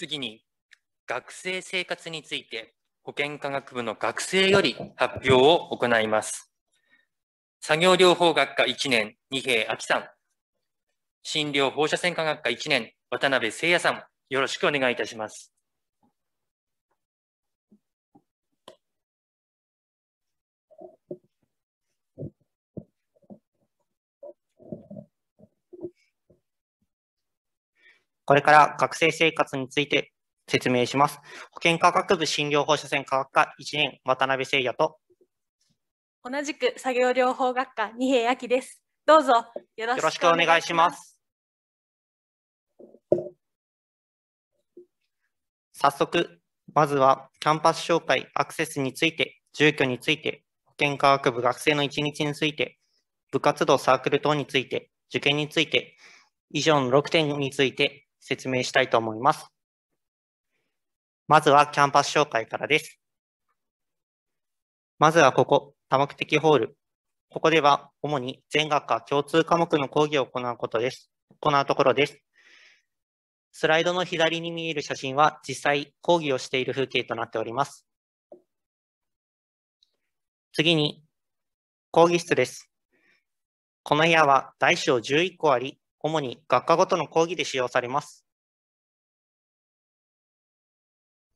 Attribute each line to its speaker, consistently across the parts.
Speaker 1: 次に、学生生活について保健科学部の学生より発表を行います。作業療法学科1年、二平明さん。診療放射線科学科1年、渡辺誠也さん。よろしくお願いいたします。これから学生生活について説明します。保健科学部診療放射線科学科1年、渡辺誠也と。
Speaker 2: 同じく作業療法学科、二平昭です。どうぞよろしくお願いします。
Speaker 1: 早速、まずはキャンパス紹介、アクセスについて、住居について、保健科学部学生の一日について、部活動サークル等について、受験について、以上の6点について説明したいと思います。まずはキャンパス紹介からです。まずはここ、多目的ホール。ここでは主に全学科共通科目の講義を行うことです。行うところです。スライドの左に見える写真は実際講義をしている風景となっております。次に、講義室です。この部屋は大小11個あり、主に学科ごとの講義で使用されます。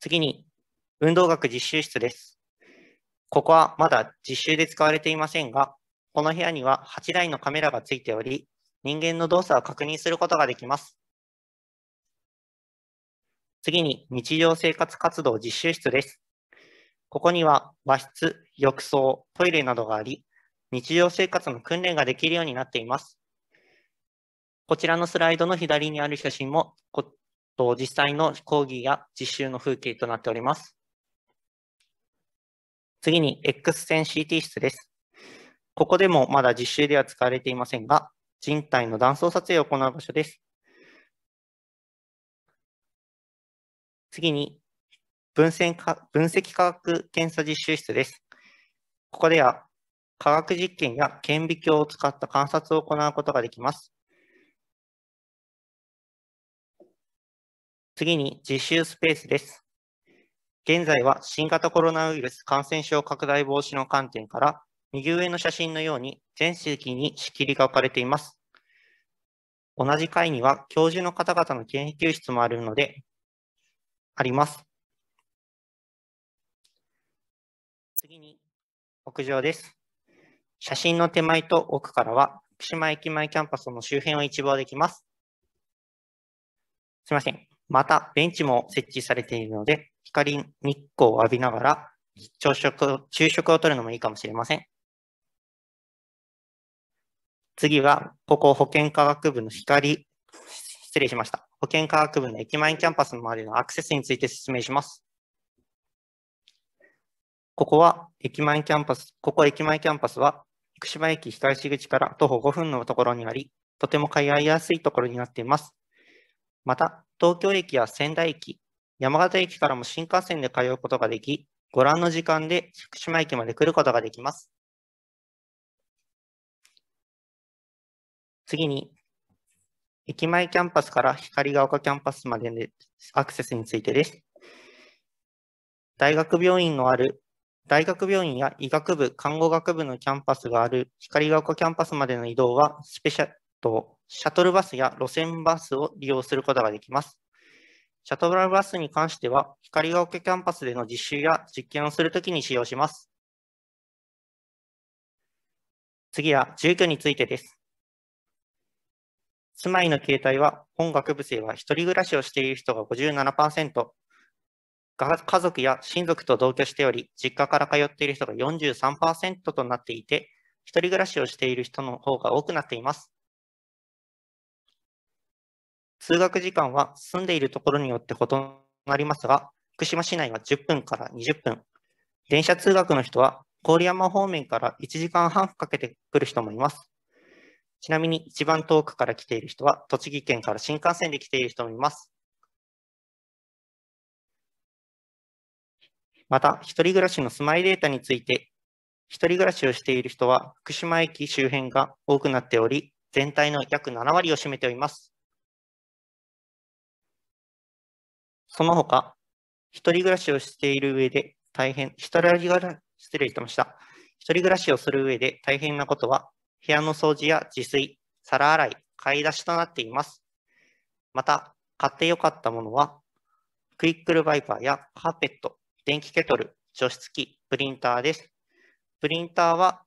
Speaker 1: 次に、運動学実習室です。ここはまだ実習で使われていませんが、この部屋には8台のカメラがついており、人間の動作を確認することができます。次に、日常生活活動実習室です。ここには和室、浴槽、トイレなどがあり、日常生活の訓練ができるようになっています。こちらのスライドの左にある写真も、と実際の講義や実習の風景となっております。次に X 線 CT 室です。ここでもまだ実習では使われていませんが、人体の断層撮影を行う場所です。次に分析か、分析科学検査実習室です。ここでは科学実験や顕微鏡を使った観察を行うことができます。次に実習スペースです。現在は新型コロナウイルス感染症拡大防止の観点から、右上の写真のように全席に仕切りが置かれています。同じ階には教授の方々の研究室もあるので、あります。次に屋上です。写真の手前と奥からは、福島駅前キャンパスの周辺を一望できます。すいません。また、ベンチも設置されているので、光日光を浴びながら朝食を、昼食をとるのもいいかもしれません。次は、ここ保健科学部の光、失礼しました。保健科学部の駅前キャンパスの周りのアクセスについて説明します。ここは駅前キャンパス、ここ駅前キャンパスは、福島駅東口から徒歩5分のところにあり、とても通いやすいところになっています。また、東京駅や仙台駅、山形駅からも新幹線で通うことができ、ご覧の時間で福島駅まで来ることができます。次に、駅前キャンパスから光が丘キャンパスまでのアクセスについてです。大学病院のある大学病院や医学部、看護学部のキャンパスがある光が丘キャンパスまでの移動はスペシャルとシャトルバスや路線バスを利用することができます。シャトルバスに関しては、光が丘キャンパスでの実習や実験をするときに使用します。次は住居についてです。住まいの形態は、本学部生は1人暮らしをしている人が57%、が家族や親族と同居しており、実家から通っている人が43%となっていて、1人暮らしをしている人の方が多くなっています。通学時間は住んでいるところによって異なりますが、福島市内は10分から20分、電車通学の人は郡山方面から1時間半かけてくる人もいます。ちなみに一番遠くから来ている人は、栃木県から新幹線で来ている人もいます。また、一人暮らしの住まいデータについて、一人暮らしをしている人は、福島駅周辺が多くなっており、全体の約7割を占めております。その他、一人暮らしをしている上で大変、一人暮らし、失礼しました。一人暮らしをする上で大変なことは、部屋の掃除や自炊、皿洗い、買い出しとなっています。また、買ってよかったものは、クイックルバイパーやカーペット、電気ケトル、除湿機、プリンターです。プリンターは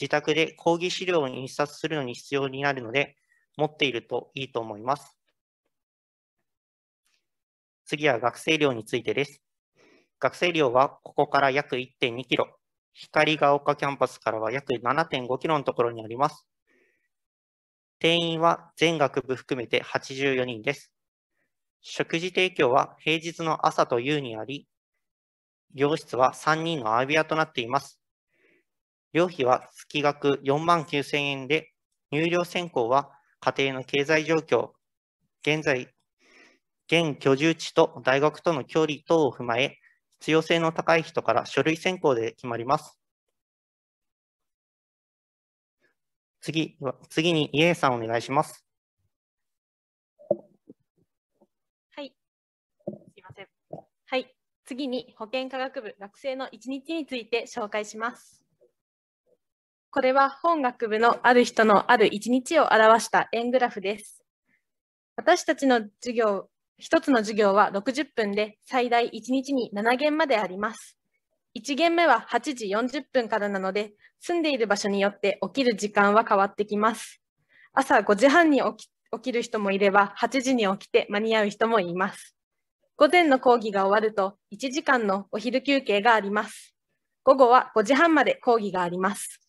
Speaker 1: 自宅で講義資料を印刷するのに必要になるので、持っているといいと思います。次は学生寮についてです。学生寮はここから約1.2キロ、光が丘キャンパスからは約7.5キロのところにあります。定員は全学部含めて84人です。食事提供は平日の朝と夕にあり、寮室は3人のービアとなっています。寮費は月額4万9000円で、入寮専攻は家庭の経済状況、現在現居住地と大学との距離等を踏まえ、必要性の高い人から書類選考で決まります。次次に、イエさんお願いします。
Speaker 2: はい。すいません。はい。次に、保健科学部学生の一日について紹介します。これは本学部のある人のある一日を表した円グラフです。私たちの授業一つの授業は60分で最大1日に7限まであります。1限目は8時40分からなので、住んでいる場所によって起きる時間は変わってきます。朝5時半に起きる人もいれば、8時に起きて間に合う人もいます。午前の講義が終わると、1時間のお昼休憩があります。午後は5時半まで講義があります。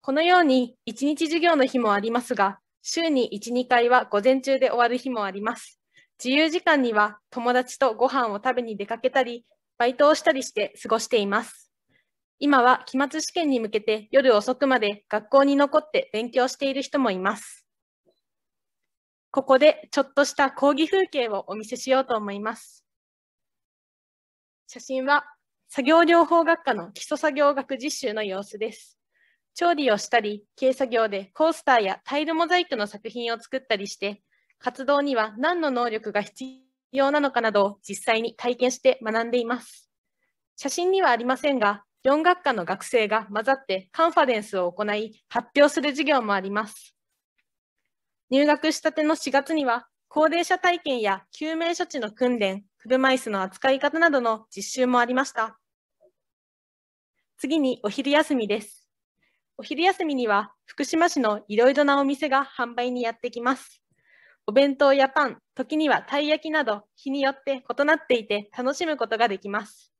Speaker 2: このように、1日授業の日もありますが、週に1、2回は午前中で終わる日もあります。自由時間には友達とご飯を食べに出かけたり、バイトをしたりして過ごしています。今は期末試験に向けて夜遅くまで学校に残って勉強している人もいます。ここでちょっとした講義風景をお見せしようと思います。写真は作業療法学科の基礎作業学実習の様子です。調理をしたり、軽作業でコースターやタイルモザイクの作品を作ったりして、活動には何の能力が必要なのかなどを実際に体験して学んでいます。写真にはありませんが、4学科の学生が混ざってカンファレンスを行い、発表する授業もあります。入学したての4月には、高齢者体験や救命処置の訓練、車椅子の扱い方などの実習もありました。次にお昼休みです。お昼休みには福島市のいろいろなお店が販売にやってきます。お弁当やパン、時にはたい焼きなど日によって異なっていて楽しむことができます。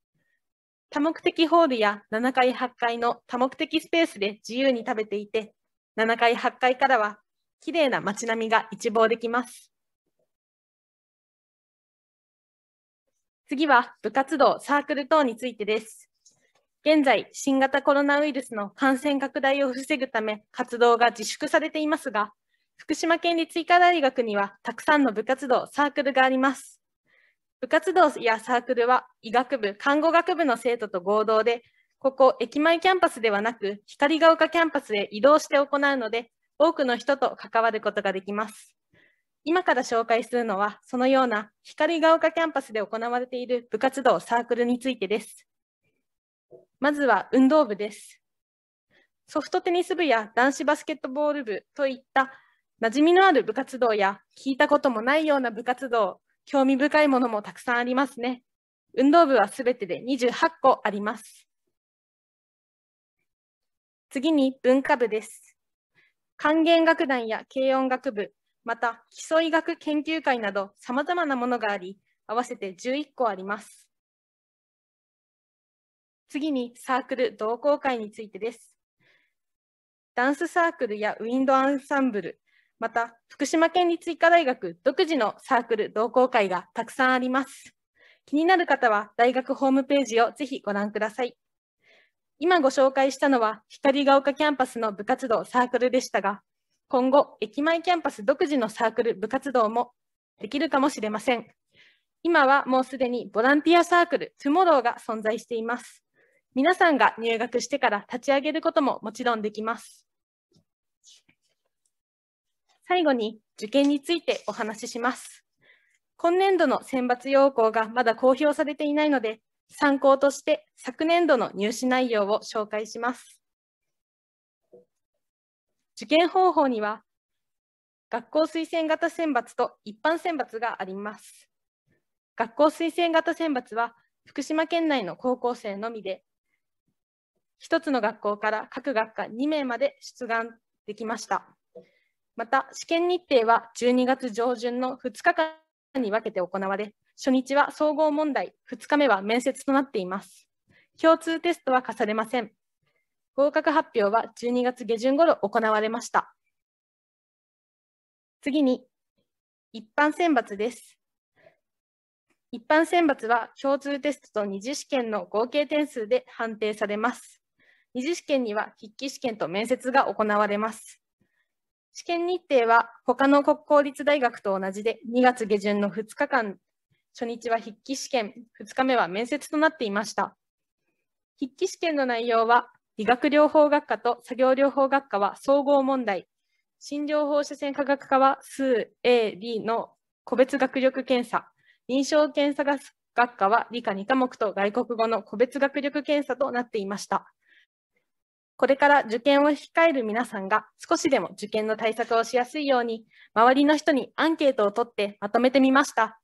Speaker 2: 多目的ホールや7階8階の多目的スペースで自由に食べていて、7階8階からは綺麗な街並みが一望できます。次は部活動、サークル等についてです。現在、新型コロナウイルスの感染拡大を防ぐため活動が自粛されていますが、福島県立医科大学にはたくさんの部活動、サークルがあります。部活動やサークルは医学部、看護学部の生徒と合同で、ここ駅前キャンパスではなく光が丘キャンパスへ移動して行うので、多くの人と関わることができます。今から紹介するのは、そのような光が丘キャンパスで行われている部活動、サークルについてです。まずは運動部です。ソフトテニス部や男子バスケットボール部といった馴染みのある部活動や聞いたこともないような部活動、興味深いものもたくさんありますね。運動部はすべてで28個あります。次に文化部です。管弦楽団や軽音楽部、また基礎医学研究会などさまざまなものがあり、合わせて11個あります。次にサークル同好会についてです。ダンスサークルやウィンドアンサンブル、また、福島県立医科大学独自のサークル同好会がたくさんあります。気になる方は大学ホームページをぜひご覧ください。今ご紹介したのは光が丘キャンパスの部活動サークルでしたが、今後、駅前キャンパス独自のサークル部活動もできるかもしれません。今はもうすでにボランティアサークルトゥモローが存在しています。皆さんが入学してから立ち上げることももちろんできます。最後に受験についてお話しします。今年度の選抜要項がまだ公表されていないので、参考として昨年度の入試内容を紹介します。受験方法には、学校推薦型選抜と一般選抜があります。学校推薦型選抜は福島県内の高校生のみで、1つの学校から各学科2名まで出願できました。また、試験日程は12月上旬の2日間に分けて行われ、初日は総合問題、2日目は面接となっています。共通テストは課されません。合格発表は12月下旬頃行われました。次に、一般選抜です。一般選抜は共通テストと二次試験の合計点数で判定されます。二次試験には筆記試験と面接が行われます。試験日程は他の国公立大学と同じで2月下旬の2日間、初日は筆記試験、2日目は面接となっていました。筆記試験の内容は理学療法学科と作業療法学科は総合問題、診療放射線科学科は数 A、B の個別学力検査、臨床検査学科は理科2科目と外国語の個別学力検査となっていました。これから受験を控える皆さんが少しでも受験の対策をしやすいように、周りの人にアンケートを取ってまとめてみました。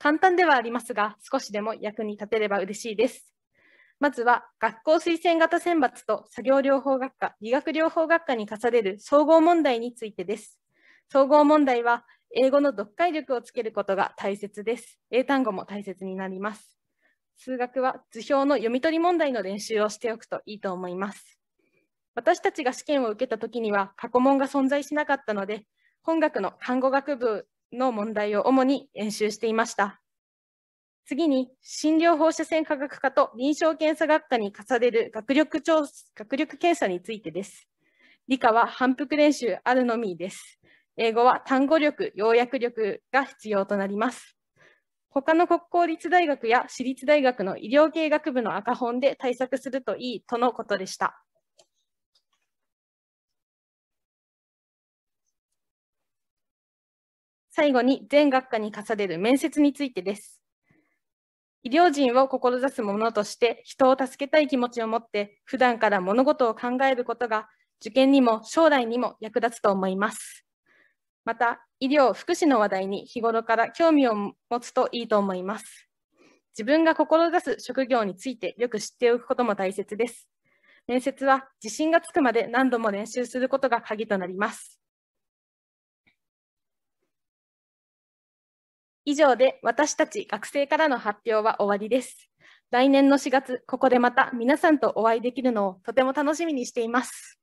Speaker 2: 簡単ではありますが、少しでも役に立てれば嬉しいです。まずは、学校推薦型選抜と作業療法学科、理学療法学科に課される総合問題についてです。総合問題は、英語の読解力をつけることが大切です。英単語も大切になります。数学は図表の読み取り問題の練習をしておくといいと思います。私たちが試験を受けた時には過去問が存在しなかったので、本学の看護学部の問題を主に演習していました。次に、診療放射線科学科と臨床検査学科に課される学力調学力検査についてです。理科は反復練習あるのみです。英語は単語力、要約力が必要となります。他の国公立大学や私立大学の医療系学部の赤本で対策するといいとのことでした。最後に全学科に課される面接についてです。医療人を志す者として人を助けたい気持ちを持って普段から物事を考えることが受験にも将来にも役立つと思います。また、医療・福祉の話題に日頃から興味を持つといいと思います。自分が志す職業についてよく知っておくことも大切です。面接は自信がつくまで何度も練習することが鍵となります。以上で私たち学生からの発表は終わりです。来年の4月、ここでまた皆さんとお会いできるのをとても楽しみにしています。